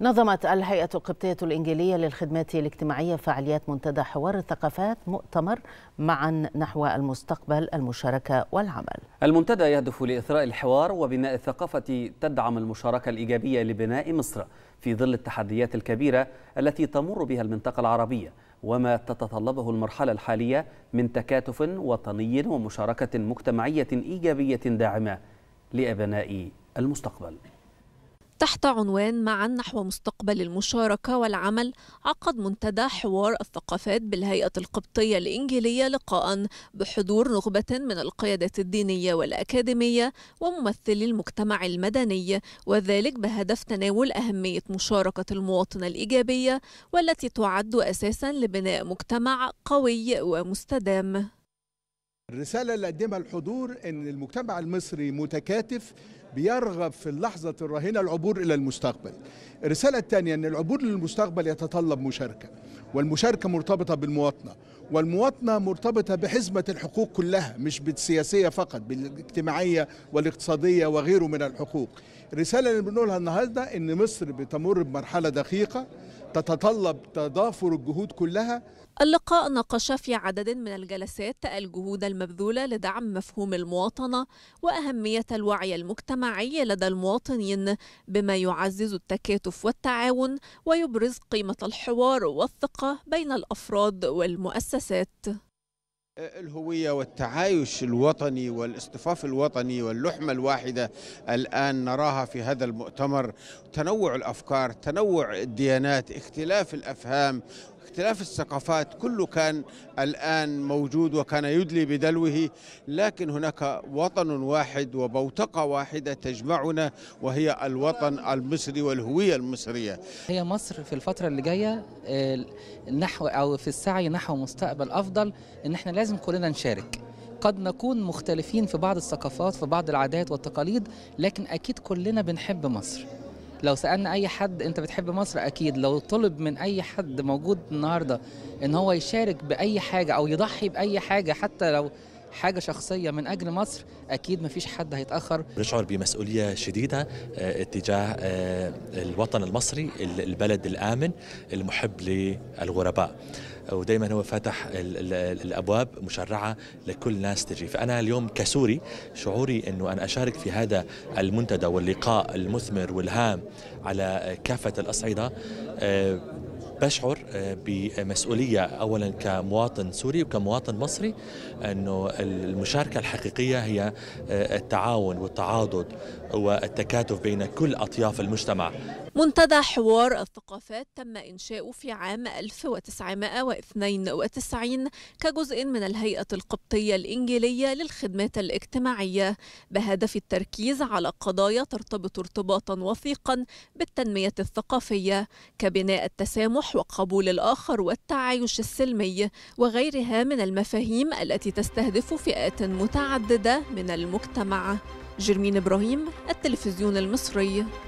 نظمت الهيئة القبطية الإنجيلية للخدمات الاجتماعية فعاليات منتدى حوار الثقافات مؤتمر معا نحو المستقبل المشاركة والعمل المنتدى يهدف لإثراء الحوار وبناء الثقافة تدعم المشاركة الإيجابية لبناء مصر في ظل التحديات الكبيرة التي تمر بها المنطقة العربية وما تتطلبه المرحلة الحالية من تكاتف وطني ومشاركة مجتمعية إيجابية داعمة لأبناء المستقبل تحت عنوان معا نحو مستقبل المشاركة والعمل عقد منتدى حوار الثقافات بالهيئة القبطية الإنجيلية لقاء بحضور نخبة من القيادات الدينية والأكاديمية وممثلي المجتمع المدني وذلك بهدف تناول أهمية مشاركة المواطنة الإيجابية والتي تعد أساسا لبناء مجتمع قوي ومستدام الرسالة اللي قدمها الحضور أن المجتمع المصري متكاتف بيرغب في اللحظة الراهنة العبور إلى المستقبل الرسالة الثانية أن العبور للمستقبل يتطلب مشاركة والمشاركة مرتبطة بالمواطنة والمواطنة مرتبطة بحزمة الحقوق كلها مش بالسياسية فقط بالاجتماعية والاقتصادية وغيره من الحقوق الرسالة اللي بنقولها النهاردة أن مصر بتمر بمرحلة دقيقة تتطلب تضافر الجهود كلها اللقاء ناقش في عدد من الجلسات الجهود المبذولة لدعم مفهوم المواطنة وأهمية الوعي المجتمعي لدى المواطنين بما يعزز التكاتف والتعاون ويبرز قيمة الحوار والثقة بين الأفراد والمؤسسات الهوية والتعايش الوطني والاصطفاف الوطني واللحمة الواحدة الآن نراها في هذا المؤتمر تنوع الأفكار تنوع الديانات اختلاف الأفهام اختلاف الثقافات كله كان الآن موجود وكان يدلي بدلوه لكن هناك وطن واحد وبوتقة واحدة تجمعنا وهي الوطن المصري والهوية المصرية هي مصر في الفترة اللي جاية نحو أو في السعي نحو مستقبل أفضل إن إحنا لازم كلنا نشارك قد نكون مختلفين في بعض الثقافات في بعض العادات والتقاليد لكن أكيد كلنا بنحب مصر لو سالنا اي حد انت بتحب مصر اكيد لو طلب من اي حد موجود النهارده ان هو يشارك باي حاجه او يضحي باي حاجه حتى لو حاجه شخصيه من اجل مصر اكيد مفيش حد هيتاخر بنشعر بمسؤوليه شديده آه، اتجاه آه، الوطن المصري البلد الامن المحب للغرباء ودائما هو فتح الابواب مشرعه لكل ناس تجي فانا اليوم كسوري شعوري انه انا اشارك في هذا المنتدى واللقاء المثمر والهام على كافه الاصعده آه، بشعر آه، بمسؤولية أولا كمواطن سوري وكمواطن مصري أنه المشاركة الحقيقية هي آه، التعاون والتعاضد والتكاتف بين كل أطياف المجتمع منتدى حوار الثقافات تم إنشاؤه في عام 1992 كجزء من الهيئة القبطية الإنجيلية للخدمات الاجتماعية بهدف التركيز على قضايا ترتبط ارتباطا وثيقا بالتنمية الثقافية كبناء التسامح الطموح وقبول الآخر والتعايش السلمي وغيرها من المفاهيم التي تستهدف فئات متعددة من المجتمع جرمين إبراهيم التلفزيون المصري